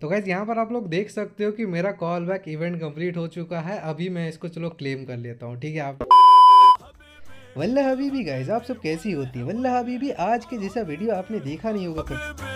तो गैस यहाँ पर आप लोग देख सकते हो कि मेरा कॉल बैक इवेंट कम्प्लीट हो चुका है अभी मैं इसको चलो क्लेम कर लेता हूँ ठीक है आप वल्ला हबीबी गाइज आप सब कैसी होती है वल्ला हबीबी आज के जैसा वीडियो आपने देखा नहीं होगा कभी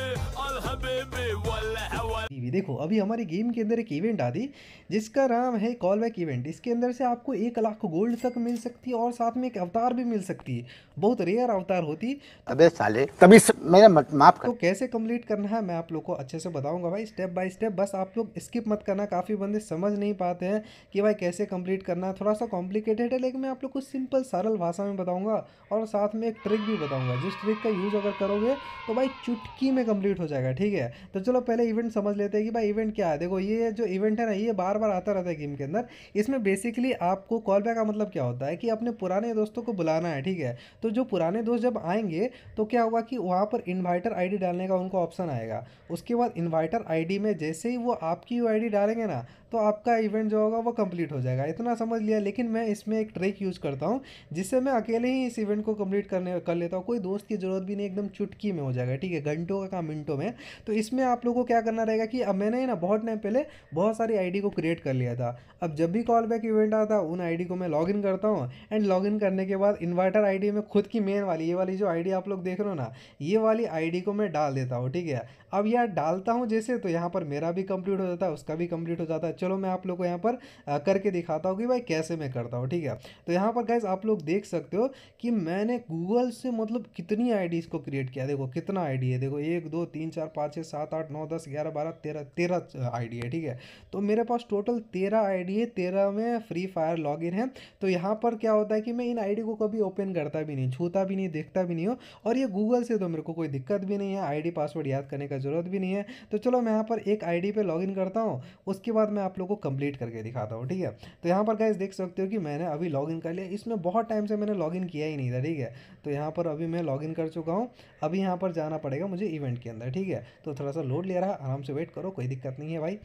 अभी देखो अभी हमारी गेम के अंदर एक इवेंट आ दी जिसका नाम है कॉल बैक इवेंट इसके अंदर से आपको एक लाख गोल्ड तक मिल सकती है और साथ में एक अवतार भी मिल सकती है बहुत रेयर अवतार होती अबे साले तभी मेरा माफ कर तो कैसे कंप्लीट करना है मैं आप लोग को अच्छे से बताऊंगा भाई स्टेप बाय स्टेप बस आप लोग स्किप मत करना काफ़ी बंदे समझ नहीं पाते हैं कि भाई कैसे कंप्लीट करना है थोड़ा सा कॉम्प्लिकेटेड है लेकिन मैं आप लोग को सिंपल सरल भाषा में बताऊँगा और साथ में एक ट्रिक भी बताऊँगा जिस ट्रिक का यूज़ अगर करोगे तो भाई चुटकी में कम्प्लीट हो जाएगा ठीक है तो चलो पहले इवेंट समझ लेते हैं है कि भाई इवेंट क्या है देखो ये जो इवेंट है ना ये बार बार आता रहता है गेम के अंदर इसमें बेसिकली आपको कॉल बैक का मतलब क्या होता है कि अपने पुराने दोस्तों को बुलाना है ठीक है तो जो पुराने दोस्त जब आएंगे तो क्या होगा कि वहाँ पर इन्वाइटर आई डालने का उनको ऑप्शन आएगा उसके बाद इन्वाइटर आई में जैसे ही वो आपकी आईडी डालेंगे ना तो आपका इवेंट जो होगा वो कम्प्लीट हो जाएगा इतना समझ लिया लेकिन मैं इसमें एक ट्रिक यूज़ करता हूँ जिससे मैं अकेले ही इस इवेंट को कम्प्लीट करने कर लेता हूँ कोई दोस्त की ज़रूरत भी नहीं एकदम चुटकी में हो जाएगा ठीक है घंटों का काम मिनटों में तो इसमें आप लोगों को क्या करना रहेगा कि अब मैंने ना बहुत टाइम पहले बहुत सारी आईडी को क्रिएट कर लिया था अब जब भी कॉल बैक इवेंट आता है उन आईडी को मैं लॉगिन करता हूँ एंड लॉगिन करने के बाद इन्वर्टर आईडी में खुद की मेन वाली ये वाली जो आईडी आप लोग देख रहे हो ना ये वाली आईडी को मैं डाल देता हूँ ठीक है अब यार डालता हूँ जैसे तो यहाँ पर मेरा भी कंप्लीट हो जाता है उसका भी कंप्लीट हो जाता है चलो मैं आप लोग को यहाँ पर करके दिखाता हूँ कि भाई कैसे मैं करता हूँ ठीक है तो यहाँ पर गैस आप लोग देख सकते हो कि मैंने गूगल से मतलब कितनी आई को क्रिएट किया देखो कितना आई है देखो एक दो तीन चार पाँच छः सात आठ नौ दस ग्यारह बारह तेरह तेरह आईडी है ठीक है तो मेरे पास टोटल तेरह आईडी है तेरह में फ्री फायर लॉगिन है तो यहाँ पर क्या होता है कि मैं इन आईडी को कभी ओपन करता भी नहीं छूता भी नहीं देखता भी नहीं हूँ और ये गूगल से तो मेरे को कोई दिक्कत भी नहीं है आई पासवर्ड याद करने का ज़रूरत भी नहीं है तो चलो मैं यहाँ पर एक आई डी पर करता हूँ उसके बाद मैं आप लोग को कंप्लीट करके दिखाता हूँ ठीक है तो यहाँ पर गाइज देख सकते हो कि मैंने अभी लॉग कर लिया इसमें बहुत टाइम से मैंने लॉग किया ही नहीं था ठीक है तो यहाँ पर अभी मैं लॉग कर चुका हूँ अभी यहाँ पर जाना पड़ेगा मुझे इवेंट के अंदर ठीक है तो थोड़ा सा लोड ले रहा आराम से वेट करो लो कोई दिक्कत नहीं है भाई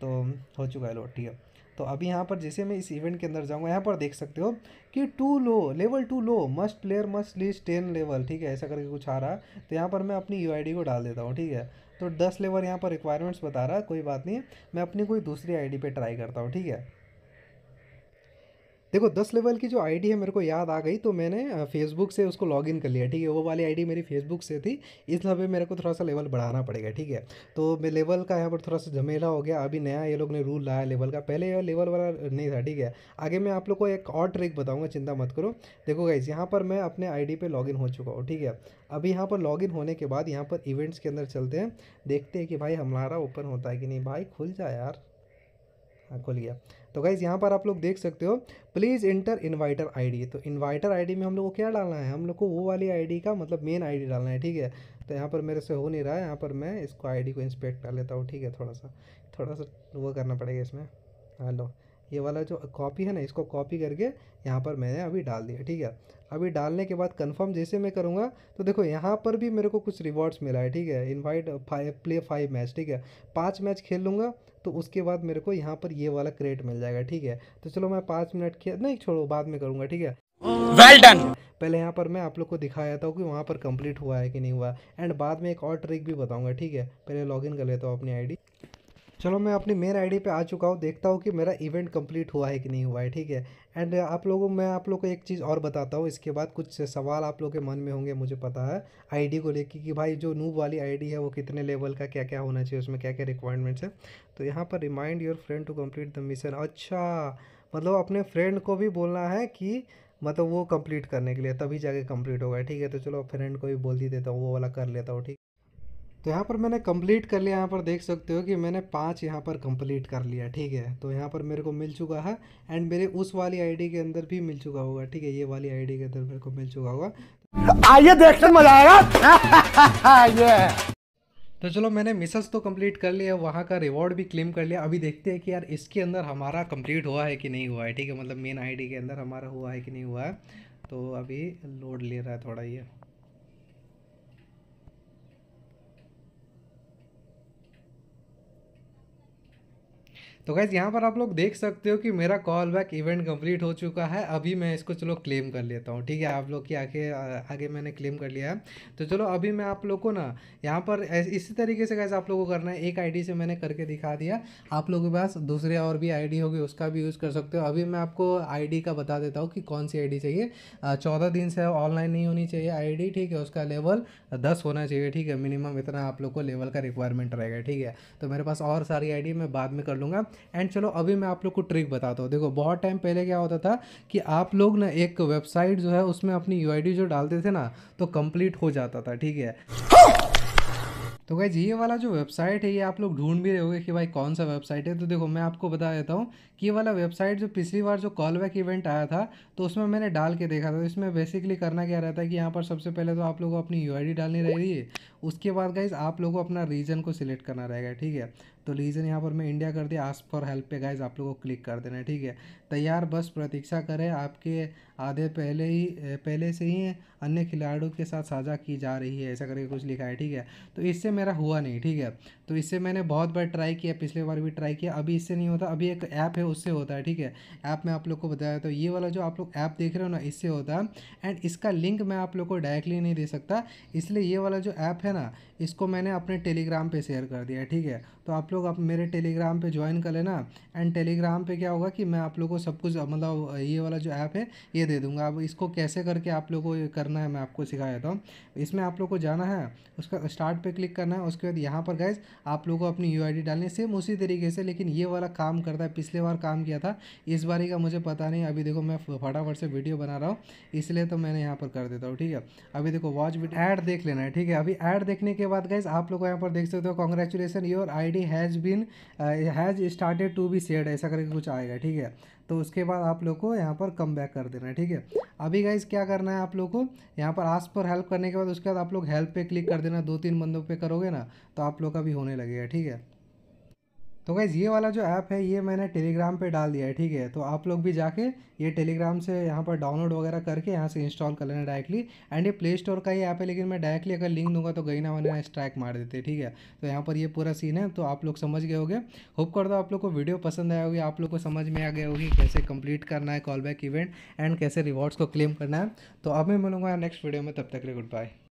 तो हो चुका है लो ठीक है तो अभी यहाँ पर जैसे मैं इस इवेंट के अंदर जाऊँगा यहाँ पर देख सकते हो कि two low level two low must player must लीज टेन लेवल ठीक है ऐसा करके कुछ आ रहा तो यहाँ पर मैं अपनी यू को डाल देता हूँ ठीक है तो दस लेवल यहाँ पर रिक्वायरमेंट्स बता रहा है कोई बात नहीं मैं अपनी कोई दूसरी आई पे ट्राई करता हूँ ठीक है देखो दस लेवल की जो आईडी है मेरे को याद आ गई तो मैंने फेसबुक से उसको लॉगिन कर लिया ठीक है वो वाली आईडी मेरी फेसबुक से थी इसलिए मेरे को थोड़ा सा लेवल बढ़ाना पड़ेगा ठीक है तो मैं लेवल का यहाँ पर थोड़ा सा झमेला हो गया अभी नया ये लोग ने रूल लाया लेवल का पहले यह लेवल वाला नहीं था ठीक है आगे मैं आप लोग को एक और ट्रिक बताऊँगा चिंता मत करो देखो गाइज यहाँ पर मैं अपने आई डी लॉगिन हो चुका हूँ ठीक है अभी यहाँ पर लॉगिन होने के बाद यहाँ पर इवेंट्स के अंदर चलते हैं देखते हैं कि भाई हमारा ओपन होता है कि नहीं भाई खुल जाए यार हाँ खुल गया तो गाइज़ यहाँ पर आप लोग देख सकते हो प्लीज़ इंटर इन्वाइटर आईडी तो इन्वाइटर आईडी में हम लोग को क्या डालना है हम लोग को वो वाली आईडी का मतलब मेन आईडी डालना है ठीक है तो यहाँ पर मेरे से हो नहीं रहा है यहाँ पर मैं इसको आईडी को इंस्पेक्ट कर लेता हूँ ठीक है थोड़ा सा थोड़ा सा वो करना पड़ेगा इसमें हाँ लो ये वाला जो कॉपी है ना इसको कॉपी करके यहाँ पर मैंने अभी डाल दिया ठीक है अभी डालने के बाद कंफर्म जैसे मैं करूँगा तो देखो यहाँ पर भी मेरे को कुछ रिवॉर्ड्स मिला है ठीक है invite five play five match ठीक है पाँच मैच खेल लूँगा तो उसके बाद मेरे को यहाँ पर ये वाला क्रेट मिल जाएगा ठीक है तो चलो मैं पाँच मिनट खेल नहीं छोड़ो बाद में करूँगा ठीक है वेल डन पहले यहाँ पर मैं आप लोग को दिखाया था कि वहाँ पर कंप्लीट हुआ है कि नहीं हुआ एंड बाद में एक और ट्रिक भी बताऊँगा ठीक है पहले लॉग कर लेता हूँ अपनी आई चलो मैं अपनी मेन आईडी पे आ चुका हूँ देखता हूँ कि मेरा इवेंट कंप्लीट हुआ है कि नहीं हुआ है ठीक है एंड आप लोगों मैं आप लोग को एक चीज़ और बताता हूँ इसके बाद कुछ सवाल आप लोग के मन में होंगे मुझे पता है आईडी को लेकर कि भाई जो नूब वाली आईडी है वो कितने लेवल का क्या क्या होना चाहिए उसमें क्या क्या रिक्वायरमेंट्स है तो यहाँ पर remind your friend to complete the mission अच्छा मतलब अपने फ्रेंड को भी बोलना है कि मतलब वो कम्प्लीट करने के लिए तभी जाके कम्प्लीट होगा ठीक है तो चलो फ्रेंड को भी बोल ही देता हूँ वो वाला कर लेता हूँ ठीक तो यहाँ पर मैंने कंप्लीट कर लिया यहाँ पर देख सकते हो कि मैंने पाँच यहाँ पर कंप्लीट कर लिया ठीक है तो यहाँ पर मेरे को मिल चुका है एंड मेरे उस वाली आईडी के अंदर भी मिल चुका होगा ठीक है ये वाली आईडी के अंदर मेरे को मिल चुका होगा आइए देखते मजा आएगा तो चलो मैंने मिसेस तो कंप्लीट कर लिया वहाँ का रिवॉर्ड भी क्लेम कर लिया अभी देखते हैं कि यार इसके अंदर हमारा कम्प्लीट हुआ है कि नहीं हुआ है ठीक है मतलब मेन आई के अंदर हमारा हुआ है कि नहीं हुआ है तो अभी लोड ले रहा है थोड़ा ये तो गैस यहाँ पर आप लोग देख सकते हो कि मेरा कॉल बैक इवेंट कंप्लीट हो चुका है अभी मैं इसको चलो क्लेम कर लेता हूँ ठीक है आप लोग की आगे आगे मैंने क्लेम कर लिया है तो चलो अभी मैं आप लोग को ना यहाँ पर इसी तरीके से गैस आप लोग को करना है एक आईडी से मैंने करके दिखा दिया आप लोगों के पास दूसरे और भी आई होगी उसका भी यूज़ कर सकते हो अभी मैं आपको आई का बता देता हूँ कि कौन सी आई चाहिए चौदह दिन से ऑनलाइन नहीं होनी चाहिए आई ठीक है उसका लेवल दस होना चाहिए ठीक है मिनिमम इतना आप लोग को लेवल का रिक्वायरमेंट रहेगा ठीक है तो मेरे पास और सारी आई मैं बाद में कर लूँगा एंड चलो अभी मैं आप लोग को ट्रिक बताता हूँ देखो बहुत टाइम पहले क्या होता था कि आप लोग ना एक वेबसाइट जो है उसमें अपनी यू जो डालते थे ना तो कंप्लीट हो जाता था ठीक है तो गैज ये वाला जो वेबसाइट है ये आप लोग ढूंढ भी रहे होगे कि भाई कौन सा वेबसाइट है तो देखो मैं आपको बता देता हूँ कि ये वाला वेबसाइट जो पिछली बार जो कॉल बैक इवेंट आया था तो उसमें मैंने डाल के देखा था तो इसमें बेसिकली करना क्या रहता है कि यहाँ पर सबसे पहले तो आप लोगों को अपनी यू डालनी रह रही है उसके बाद गाइज आप लोगों को अपना रीजन को सिलेक्ट करना रहेगा ठीक है तो रीज़न यहाँ पर मैं इंडिया कर दिया आस्क फॉर हेल्प पे गाइज आप लोगों को क्लिक कर देना है ठीक है तैयार बस प्रतीक्षा करें आपके आधे पहले ही पहले से ही अन्य खिलाड़ियों के साथ साझा की जा रही है ऐसा करके कुछ लिखा है ठीक है तो इससे मेरा हुआ नहीं ठीक है तो इससे मैंने बहुत बार ट्राई किया पिछले बार भी ट्राई किया अभी इससे नहीं होता अभी एक ऐप है उससे होता है ठीक है ऐप में आप लोग को बताया तो ये वाला जो आप लोग ऐप देख रहे हो ना इससे होता है एंड इसका लिंक मैं आप लोग को डायरेक्टली नहीं दे सकता इसलिए ये वाला जो ऐप है ना इसको मैंने अपने टेलीग्राम पर शेयर कर दिया ठीक है तो आप लोग आप मेरे टेलीग्राम पे ज्वाइन कर लेना एंड टेलीग्राम पे क्या होगा कि मैं आप लोगों को सब कुछ मतलब ये वाला जो ऐप है ये दे दूंगा अब इसको कैसे करके आप लोगों को करना है मैं आपको सिखा देता हूँ इसमें आप लोग को जाना है उसका स्टार्ट पे क्लिक करना है उसके बाद यहाँ पर गैस आप लोग को अपनी यू आई डालनी सेम उसी तरीके से लेकिन ये वाला काम करता है पिछले बार काम किया था इस बारी का मुझे पता नहीं अभी देखो मैं फटाफट से वीडियो बना रहा हूँ इसलिए तो मैंने यहाँ पर कर देता हूँ ठीक है अभी देखो वॉच ऐड देख लेना है ठीक है अभी ऐड देखने के बाद गैस आप लोग यहाँ पर देख सकते हो congratulation your I already has been has started to be said ऐसा करके कुछ आएगा ठीक है तो उसके बाद आप लोग को यहाँ पर कम बैक कर देना है ठीक है अभी गाइज क्या करना है आप लोग को यहाँ पर आस पर हेल्प करने के बाद उसके बाद आप लोग हेल्प पे क्लिक कर देना दो तीन बंदों पे करोगे ना तो आप लोग का भी होने लगेगा ठीक है तो गैज़ ये वाला जो ऐप है ये मैंने टेलीग्राम पे डाल दिया है ठीक है तो आप लोग भी जाके ये टेलीग्राम से यहाँ पर डाउनलोड वगैरह करके यहाँ से इंस्टॉल कर लेना डायरेक्टली एंड ये प्ले स्टोर का ही ऐप है लेकिन मैं डायरेक्टली अगर लिंक दूंगा तो गई ना वना स्ट्राइक मार देते ठीक है तो यहाँ पर ये पूरा सीन है तो आप लोग समझ गए होगे होप कर दो आप लोग को वीडियो पसंद आया होगी आप लोग को समझ में आ गया होगी कैसे कंप्लीट करना है कॉल बैक इवेंट एंड कैसे रिवॉर्ड्स को क्लेम करना है तो अब मैं मिलूंगा नेक्स्ट वीडियो में तब तक गुड बाय